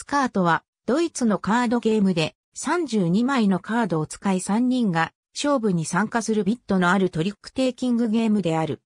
スカートはドイツのカードゲームで32枚のカードを使い3人が勝負に参加するビットのあるトリックテイキングゲームである。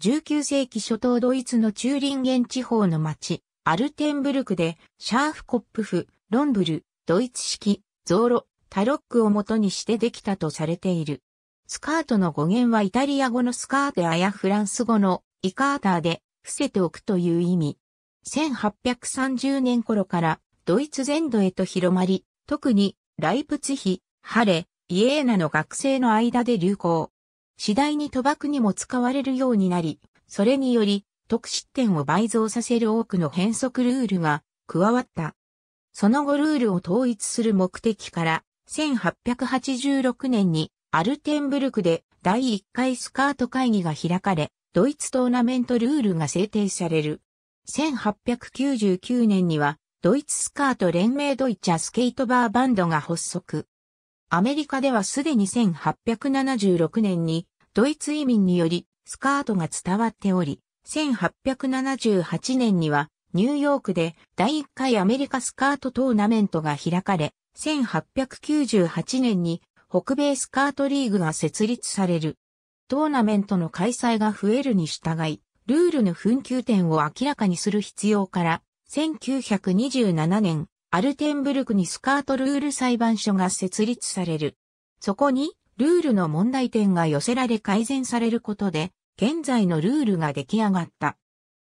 19世紀初頭ドイツのチューリンゲン地方の町、アルテンブルクで、シャーフコップフ、ロンブル、ドイツ式、ゾーロ、タロックを元にしてできたとされている。スカートの語源はイタリア語のスカーテアやフランス語のイカーターで伏せておくという意味。1830年頃からドイツ全土へと広まり、特にライプツヒ、ハレ、イエーナの学生の間で流行。次第に賭博にも使われるようになり、それにより得失点を倍増させる多くの変則ルールが加わった。その後ルールを統一する目的から、1886年にアルテンブルクで第1回スカート会議が開かれ、ドイツトーナメントルールが制定される。1899年にはドイツスカート連盟ドイチャスケートバーバンドが発足。アメリカではすでに1876年にドイツ移民によりスカートが伝わっており、1878年にはニューヨークで第1回アメリカスカートトーナメントが開かれ、1898年に北米スカートリーグが設立される。トーナメントの開催が増えるに従い、ルールの紛糾点を明らかにする必要から、1927年、アルテンブルクにスカートルール裁判所が設立される。そこに、ルールの問題点が寄せられ改善されることで、現在のルールが出来上がった。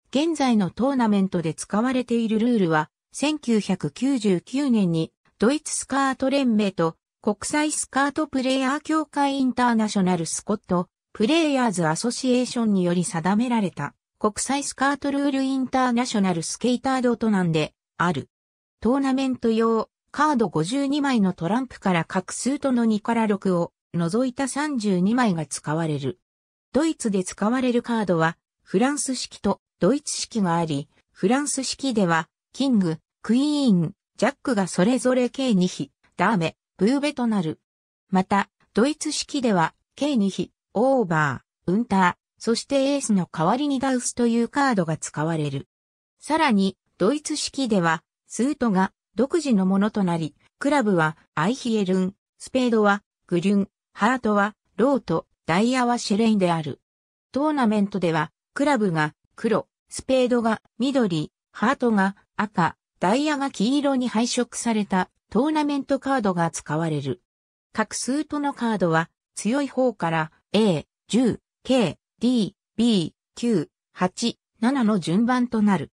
現在のトーナメントで使われているルールは、1999年にドイツスカート連盟と国際スカートプレイヤー協会インターナショナルスコットプレイヤーズアソシエーションにより定められた。国際スカートルールインターナショナルスケータードトなんである。トーナメント用カード52枚のトランプから各数との2から6を除いた32枚が使われる。ドイツで使われるカードはフランス式とドイツ式があり、フランス式ではキング、クイーン、ジャックがそれぞれ計2比、ダーメ、ブーベとなる。また、ドイツ式では計2比、オーバー、ウンタそしてエースの代わりにダウスというカードが使われる。さらに、ドイツ式では、スートが独自のものとなり、クラブはアイヒエルン、スペードはグリュン、ハートはロート、ダイヤはシェレインである。トーナメントでは、クラブが黒、スペードが緑、ハートが赤、ダイヤが黄色に配色されたトーナメントカードが使われる。各スートのカードは強い方から A、10、K、D、B、Q、8、7の順番となる。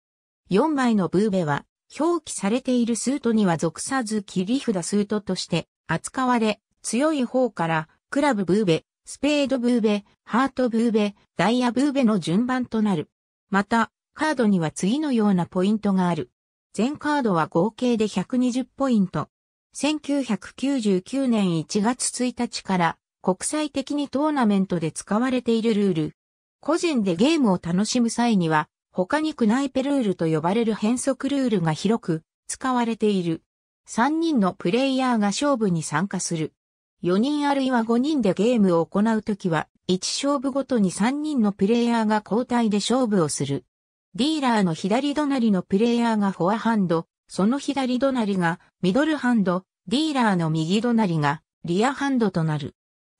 4枚のブーベは、表記されているスートには属さず切り札スートとして扱われ、強い方から、クラブブーベ、スペードブーベ、ハートブーベ、ダイヤブーベの順番となる。また、カードには次のようなポイントがある。全カードは合計で120ポイント。1999年1月1日から国際的にトーナメントで使われているルール。個人でゲームを楽しむ際には、他にクナイペルールと呼ばれる変則ルールが広く使われている。3人のプレイヤーが勝負に参加する。4人あるいは5人でゲームを行うときは、1勝負ごとに3人のプレイヤーが交代で勝負をする。ディーラーの左隣のプレイヤーがフォアハンド、その左隣がミドルハンド、ディーラーの右隣がリアハンドとなる。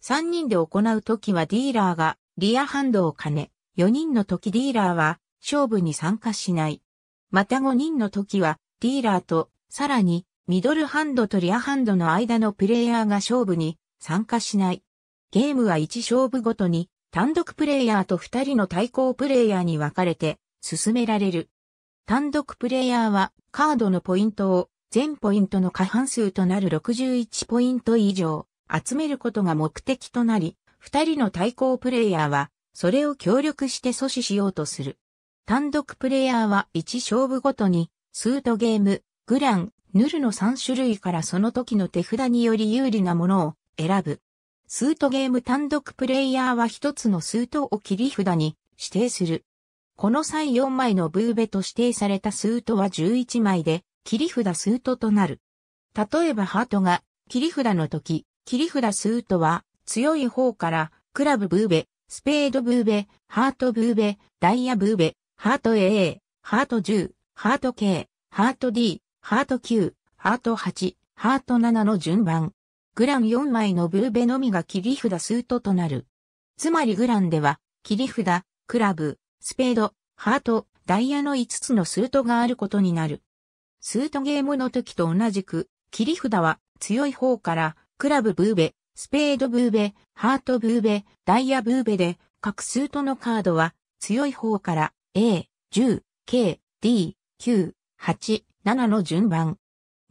3人で行うときはディーラーがリアハンドを兼ね、4人のときディーラーは勝負に参加しない。また5人のときはディーラーとさらにミドルハンドとリアハンドの間のプレイヤーが勝負に参加しない。ゲームは1勝負ごとに単独プレイヤーと2人の対抗プレイヤーに分かれて進められる。単独プレイヤーはカードのポイントを全ポイントの過半数となる61ポイント以上集めることが目的となり、二人の対抗プレイヤーは、それを協力して阻止しようとする。単独プレイヤーは1勝負ごとに、スートゲーム、グラン、ヌルの3種類からその時の手札により有利なものを選ぶ。スートゲーム単独プレイヤーは一つのスートを切り札に指定する。この際4枚のブーベと指定されたスートは11枚で、切り札スートとなる。例えばハートが切り札の時、切り札スートは、強い方から、クラブブーベ、スペードブーベ、ハートブーベ、ダイヤブーベ、ハート AA、ハート10、ハート K、ハート D、ハート9、ハート8、ハート7の順番。グラン4枚のブーベのみが切り札スートとなる。つまりグランでは、切り札、クラブ、スペード、ハート、ダイヤの5つのスートがあることになる。スートゲームの時と同じく、切り札は強い方からクラブブーベ、スペードブーベ、ハートブーベ、ダイヤブーベで、各スートのカードは、強い方から A、10、K、D、9、8、7の順番。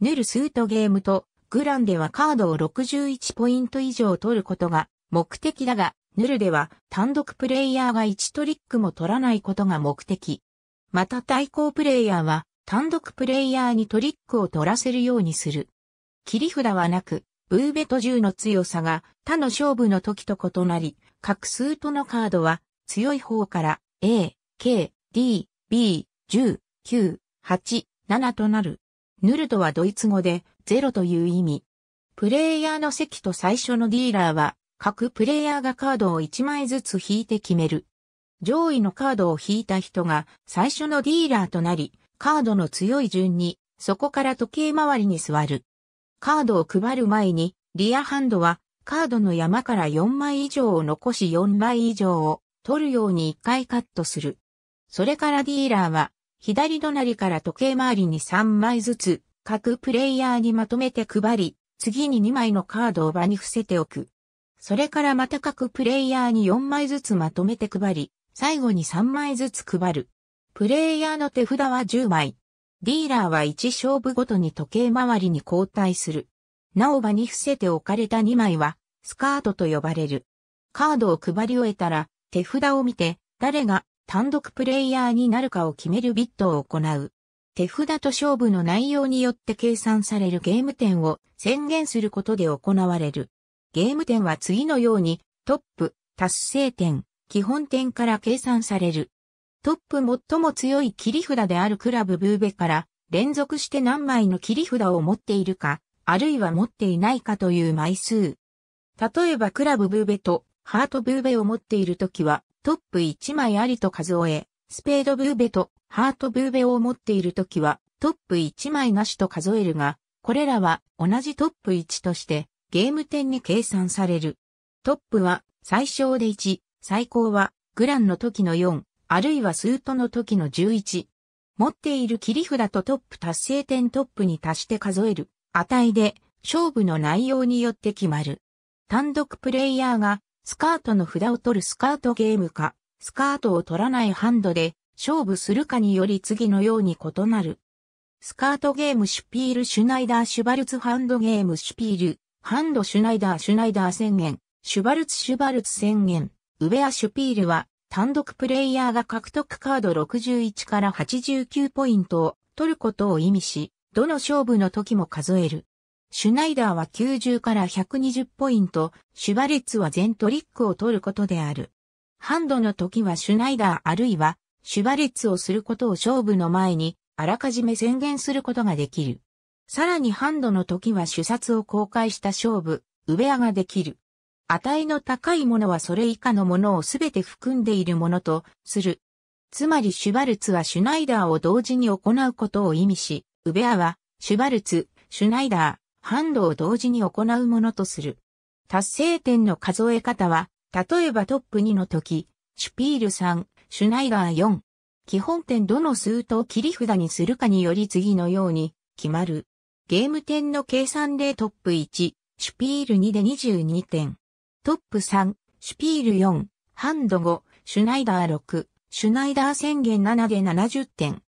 ヌルスートゲームと、グランではカードを61ポイント以上取ることが目的だが、ヌルでは単独プレイヤーが1トリックも取らないことが目的。また対抗プレイヤーは単独プレイヤーにトリックを取らせるようにする。切り札はなく、ブーベと銃の強さが他の勝負の時と異なり、各スートのカードは強い方から A、K、D、B、10、9、8、7となる。ヌルトはドイツ語で0という意味。プレイヤーの席と最初のディーラーは各プレイヤーがカードを1枚ずつ引いて決める。上位のカードを引いた人が最初のディーラーとなり、カードの強い順にそこから時計回りに座る。カードを配る前に、リアハンドは、カードの山から4枚以上を残し4枚以上を取るように1回カットする。それからディーラーは、左隣から時計回りに3枚ずつ、各プレイヤーにまとめて配り、次に2枚のカードを場に伏せておく。それからまた各プレイヤーに4枚ずつまとめて配り、最後に3枚ずつ配る。プレイヤーの手札は10枚。ディーラーは1勝負ごとに時計回りに交代する。なお場に伏せて置かれた2枚は、スカートと呼ばれる。カードを配り終えたら、手札を見て、誰が単独プレイヤーになるかを決めるビットを行う。手札と勝負の内容によって計算されるゲーム点を宣言することで行われる。ゲーム点は次のように、トップ、達成点、基本点から計算される。トップ最も強い切り札であるクラブブーベから連続して何枚の切り札を持っているか、あるいは持っていないかという枚数。例えばクラブブーベとハートブーベを持っているときはトップ1枚ありと数え、スペードブーベとハートブーベを持っているときはトップ1枚なしと数えるが、これらは同じトップ1としてゲーム点に計算される。トップは最小で1、最高はグランの時の4、あるいはスートの時の11。持っている切り札とトップ達成点トップに足して数える値で勝負の内容によって決まる。単独プレイヤーがスカートの札を取るスカートゲームか、スカートを取らないハンドで勝負するかにより次のように異なる。スカートゲームシュピールシュナイダーシュバルツハンドゲームシュピール、ハンドシュナイダーシュナイダー宣言、シュバルツシュバルツ宣言、ウベアシュピールは単独プレイヤーが獲得カード61から89ポイントを取ることを意味し、どの勝負の時も数える。シュナイダーは90から120ポイント、シュバレッツは全トリックを取ることである。ハンドの時はシュナイダーあるいはシュバレッツをすることを勝負の前にあらかじめ宣言することができる。さらにハンドの時は主殺を公開した勝負、ウェアができる。値の高いものはそれ以下のものをすべて含んでいるものとする。つまりシュバルツはシュナイダーを同時に行うことを意味し、ウベアはシュバルツ、シュナイダー、ハンドを同時に行うものとする。達成点の数え方は、例えばトップ2の時、シュピール3、シュナイダー4。基本点どの数と切り札にするかにより次のように決まる。ゲーム点の計算でトップ1、シュピール2で22点。トップ3、シュピール4、ハンド5、シュナイダー6、シュナイダー宣言7で70点。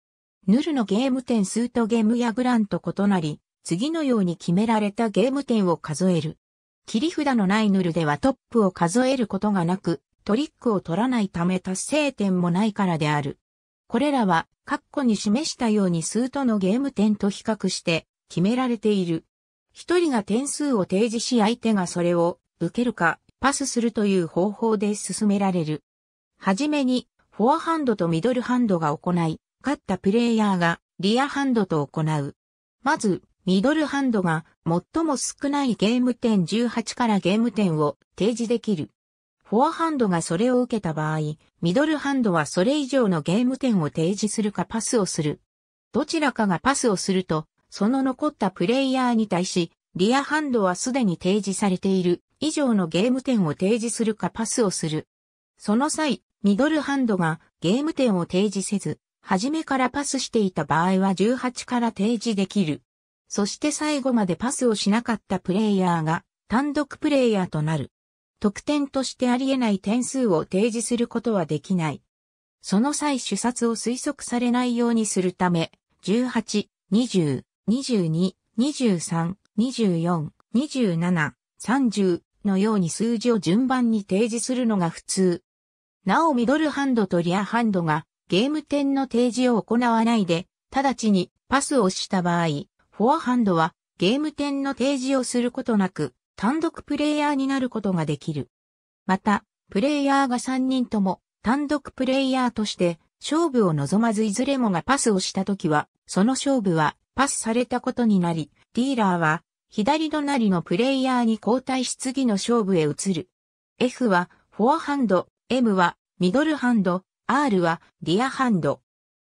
ヌルのゲーム点数とゲームやグランと異なり、次のように決められたゲーム点を数える。切り札のないヌルではトップを数えることがなく、トリックを取らないため達成点もないからである。これらは、括弧に示したように数とのゲーム点と比較して決められている。一人が点数を提示し相手がそれを受けるかパスするという方法で進められる。はじめに、フォアハンドとミドルハンドが行い、勝ったプレイヤーがリアハンドと行う。まず、ミドルハンドが最も少ないゲーム点18からゲーム点を提示できる。フォアハンドがそれを受けた場合、ミドルハンドはそれ以上のゲーム点を提示するかパスをする。どちらかがパスをすると、その残ったプレイヤーに対し、リアハンドはすでに提示されている以上のゲーム点を提示するかパスをする。その際、ミドルハンドがゲーム点を提示せず、初めからパスしていた場合は18から提示できる。そして最後までパスをしなかったプレイヤーが単独プレイヤーとなる。得点としてあり得ない点数を提示することはできない。その際主殺を推測されないようにするため、18、20、22、23、24、27、30、のように数字を順番に提示するのが普通。なおミドルハンドとリアハンドがゲーム点の提示を行わないで、直ちにパスをした場合、フォアハンドはゲーム点の提示をすることなく、単独プレイヤーになることができる。また、プレイヤーが3人とも単独プレイヤーとして勝負を望まずいずれもがパスをしたときは、その勝負はパスされたことになり、ディーラーは左隣のプレイヤーに交代し次の勝負へ移る。F はフォアハンド、M はミドルハンド、R はディアハンド。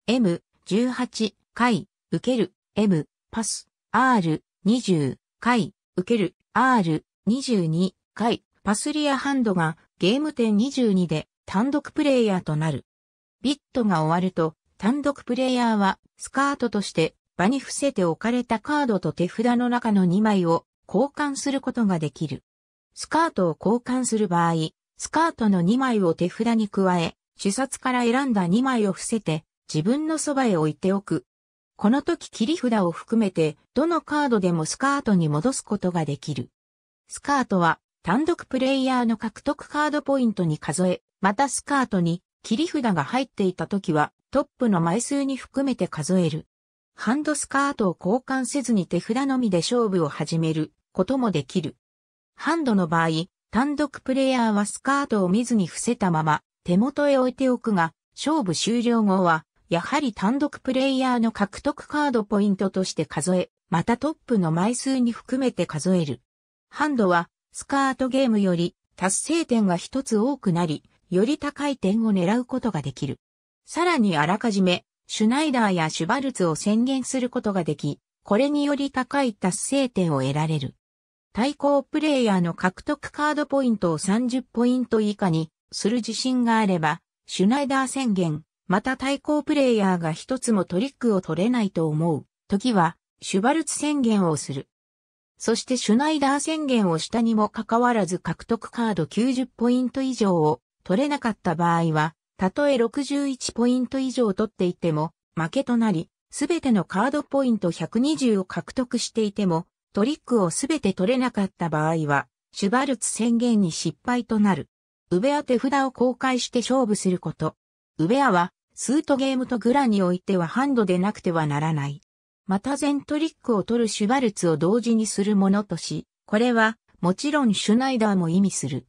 M、18、回、受ける、M、パス、R、20、回、受ける、R、22、回、パスリアハンドがゲーム点22で単独プレイヤーとなる。ビットが終わると単独プレイヤーはスカートとして場に伏せて置かれたカードと手札の中の2枚を交換することができる。スカートを交換する場合、スカートの2枚を手札に加え、主冊から選んだ2枚を伏せて自分のそばへ置いておく。この時切り札を含めてどのカードでもスカートに戻すことができる。スカートは単独プレイヤーの獲得カードポイントに数え、またスカートに切り札が入っていた時はトップの枚数に含めて数える。ハンドスカートを交換せずに手札のみで勝負を始めることもできる。ハンドの場合、単独プレイヤーはスカートを見ずに伏せたまま手元へ置いておくが、勝負終了後は、やはり単独プレイヤーの獲得カードポイントとして数え、またトップの枚数に含めて数える。ハンドは、スカートゲームより達成点が一つ多くなり、より高い点を狙うことができる。さらにあらかじめシュナイダーやシュバルツを宣言することができ、これにより高い達成点を得られる。対抗プレイヤーの獲得カードポイントを30ポイント以下にする自信があれば、シュナイダー宣言、また対抗プレイヤーが一つもトリックを取れないと思う、時は、シュバルツ宣言をする。そしてシュナイダー宣言をしたにもかかわらず獲得カード90ポイント以上を取れなかった場合は、たとえ61ポイント以上取っていても、負けとなり、すべてのカードポイント120を獲得していても、トリックをすべて取れなかった場合は、シュバルツ宣言に失敗となる。ウベア手札を公開して勝負すること。ウベアは、スートゲームとグラにおいてはハンドでなくてはならない。また全トリックを取るシュバルツを同時にするものとし、これは、もちろんシュナイダーも意味する。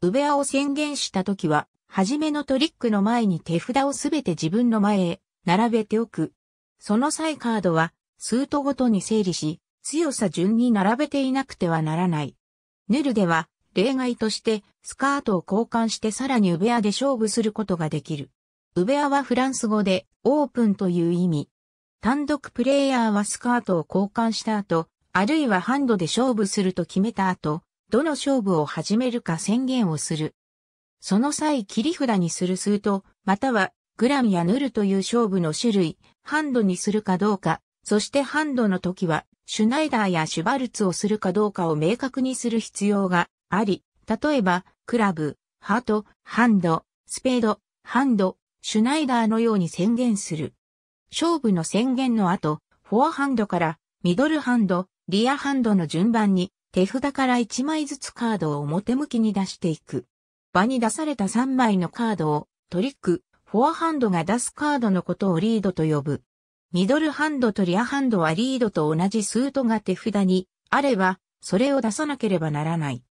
ウベアを宣言した時は、はじめのトリックの前に手札をすべて自分の前へ並べておく。その際カードはスートごとに整理し、強さ順に並べていなくてはならない。ヌルでは例外としてスカートを交換してさらにウベアで勝負することができる。ウベアはフランス語でオープンという意味。単独プレイヤーはスカートを交換した後、あるいはハンドで勝負すると決めた後、どの勝負を始めるか宣言をする。その際切り札にする数と、またはグラムやヌルという勝負の種類、ハンドにするかどうか、そしてハンドの時は、シュナイダーやシュバルツをするかどうかを明確にする必要があり、例えば、クラブ、ハート、ハンド、スペード、ハンド、シュナイダーのように宣言する。勝負の宣言の後、フォアハンドからミドルハンド、リアハンドの順番に手札から1枚ずつカードを表向きに出していく。場に出された3枚のカードをトリック、フォアハンドが出すカードのことをリードと呼ぶ。ミドルハンドとリアハンドはリードと同じスートが手札にあれば、それを出さなければならない。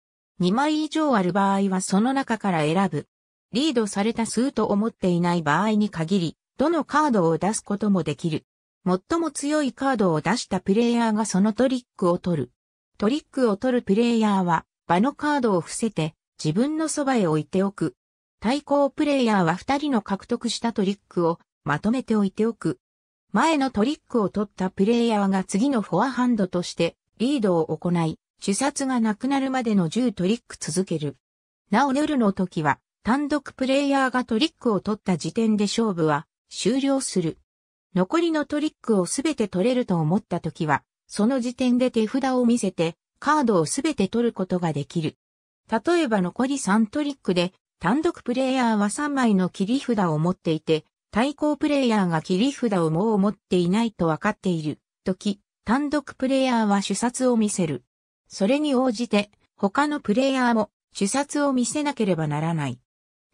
2枚以上ある場合はその中から選ぶ。リードされたスートを持っていない場合に限り、どのカードを出すこともできる。最も強いカードを出したプレイヤーがそのトリックを取る。トリックを取るプレイヤーは、場のカードを伏せて、自分のそばへ置いておく。対抗プレイヤーは2人の獲得したトリックをまとめて置いておく。前のトリックを取ったプレイヤーが次のフォアハンドとしてリードを行い、主殺がなくなるまでの10トリック続ける。なおヌルの時は単独プレイヤーがトリックを取った時点で勝負は終了する。残りのトリックをすべて取れると思った時は、その時点で手札を見せてカードをすべて取ることができる。例えば残り3トリックで、単独プレイヤーは3枚の切り札を持っていて、対抗プレイヤーが切り札をもう持っていないと分かっている時、単独プレイヤーは主殺を見せる。それに応じて、他のプレイヤーも主殺を見せなければならない。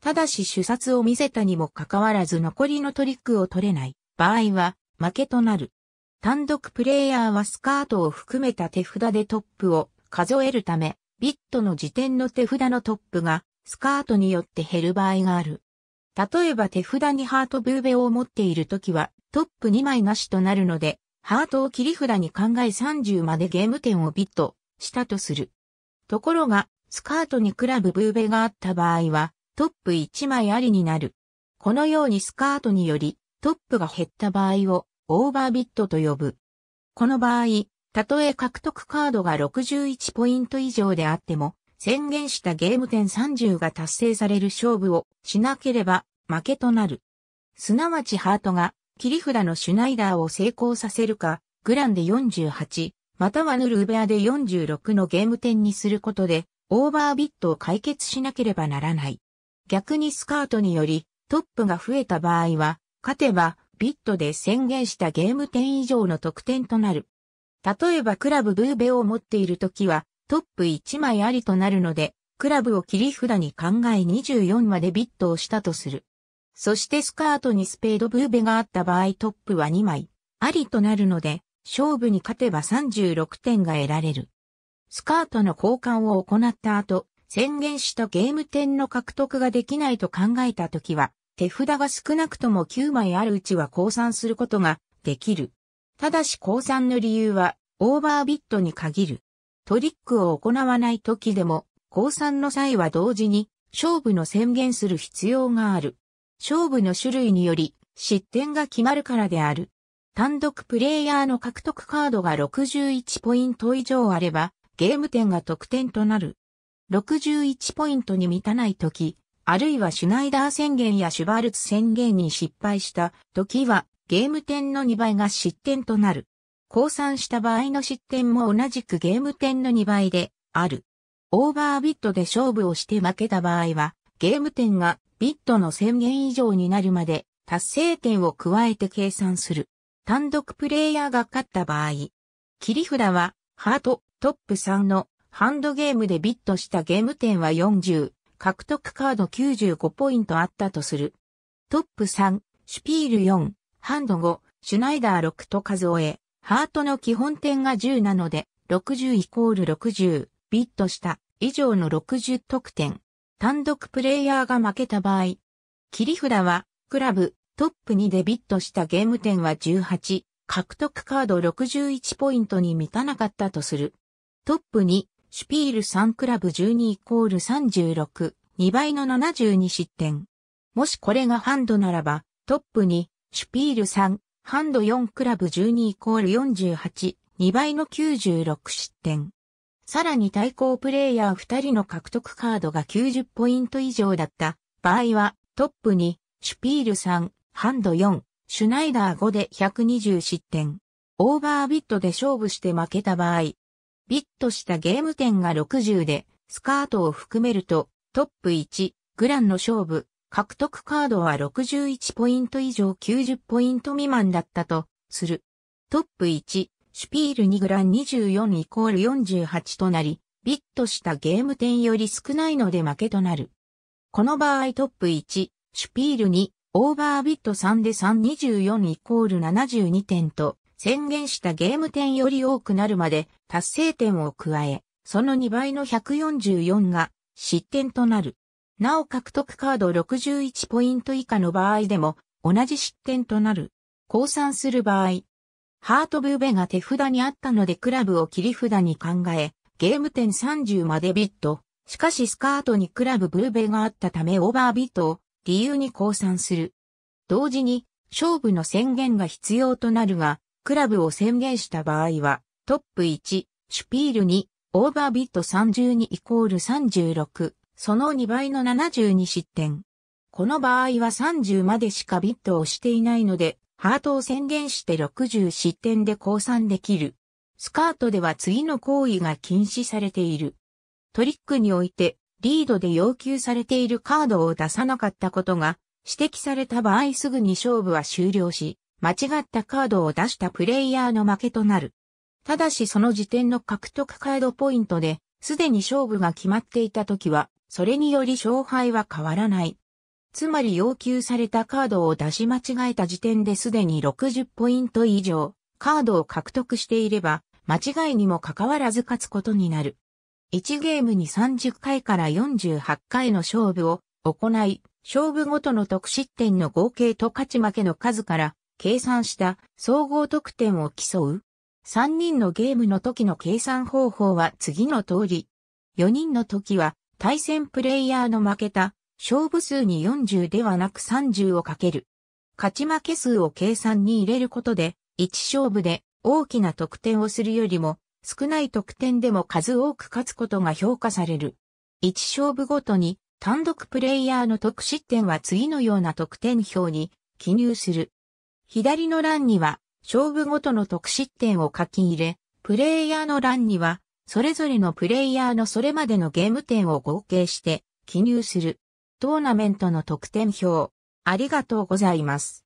ただし主殺を見せたにもかかわらず残りのトリックを取れない場合は負けとなる。単独プレイヤーはスカートを含めた手札でトップを数えるため、ビットの時点の手札のトップがスカートによって減る場合がある。例えば手札にハートブーベを持っているときはトップ2枚なしとなるので、ハートを切り札に考え30までゲーム点をビットしたとする。ところが、スカートにクラブブーベがあった場合は、トップ1枚ありになる。このようにスカートによりトップが減った場合をオーバービットと呼ぶ。この場合、たとえ獲得カードが61ポイント以上であっても、宣言したゲーム点30が達成される勝負をしなければ負けとなる。すなわちハートが切り札のシュナイダーを成功させるか、グランで48、またはヌルーベアで46のゲーム点にすることで、オーバービットを解決しなければならない。逆にスカートにより、トップが増えた場合は、勝てば、ビットで宣言したゲーム点以上の得点となる。例えばクラブブーベを持っているときは、トップ1枚ありとなるので、クラブを切り札に考え24までビットをしたとする。そしてスカートにスペードブーベがあった場合トップは2枚、ありとなるので、勝負に勝てば36点が得られる。スカートの交換を行った後、宣言したゲーム点の獲得ができないと考えたときは、手札が少なくとも9枚あるうちは降参することができる。ただし降参の理由は、オーバービットに限る。トリックを行わない時でも、降参の際は同時に、勝負の宣言する必要がある。勝負の種類により、失点が決まるからである。単独プレイヤーの獲得カードが61ポイント以上あれば、ゲーム点が得点となる。61ポイントに満たない時、あるいはシュナイダー宣言やシュバルツ宣言に失敗した時は、ゲーム点の2倍が失点となる。降参した場合の失点も同じくゲーム点の2倍である。オーバービットで勝負をして負けた場合は、ゲーム点がビットの宣言以上になるまで達成点を加えて計算する。単独プレイヤーが勝った場合、切り札はハートトップ3のハンドゲームでビットしたゲーム点は40、獲得カード95ポイントあったとする。トップ3、シュピール4、ハンド5、シュナイダー6と数え、ハートの基本点が10なので、60イコール60、ビットした以上の60得点。単独プレイヤーが負けた場合、切り札は、クラブ、トップ2でビットしたゲーム点は18、獲得カード61ポイントに満たなかったとする。トップ2、シュピール3クラブ12イコール36、2倍の72失点。もしこれがハンドならば、トップ2、シュピール3、ハンド4クラブ12イコール48、2倍の96失点。さらに対抗プレイヤー2人の獲得カードが90ポイント以上だった場合は、トップに、シュピール3、ハンド4、シュナイダー5で120失点。オーバービットで勝負して負けた場合、ビットしたゲーム点が60で、スカートを含めると、トップ1、グランの勝負、獲得カードは61ポイント以上90ポイント未満だったとする。トップ1、シュピール2グラン24イコール48となり、ビットしたゲーム点より少ないので負けとなる。この場合トップ1、シュピール2、オーバービット3で324イコール72点と宣言したゲーム点より多くなるまで達成点を加え、その2倍の144が失点となる。なお獲得カード61ポイント以下の場合でも同じ失点となる。降参する場合、ハートブーベが手札にあったのでクラブを切り札に考え、ゲーム点30までビット。しかしスカートにクラブブーベがあったためオーバービットを理由に降参する。同時に勝負の宣言が必要となるが、クラブを宣言した場合は、トップ1、シュピール2、オーバービット32イコール36。その2倍の72失点。この場合は30までしかビットをしていないので、ハートを宣言して60失点で降参できる。スカートでは次の行為が禁止されている。トリックにおいて、リードで要求されているカードを出さなかったことが指摘された場合すぐに勝負は終了し、間違ったカードを出したプレイヤーの負けとなる。ただしその時点の獲得カードポイントで、すでに勝負が決まっていた時は、それにより勝敗は変わらない。つまり要求されたカードを出し間違えた時点ですでに60ポイント以上、カードを獲得していれば、間違いにもかかわらず勝つことになる。1ゲームに30回から48回の勝負を行い、勝負ごとの得失点の合計と勝ち負けの数から計算した総合得点を競う。3人のゲームの時の計算方法は次の通り。4人の時は対戦プレイヤーの負けた勝負数に40ではなく30をかける。勝ち負け数を計算に入れることで、1勝負で大きな得点をするよりも、少ない得点でも数多く勝つことが評価される。1勝負ごとに、単独プレイヤーの得失点は次のような得点表に記入する。左の欄には、勝負ごとの得失点を書き入れ、プレイヤーの欄には、それぞれのプレイヤーのそれまでのゲーム点を合計して記入する。トーナメントの得点表。ありがとうございます。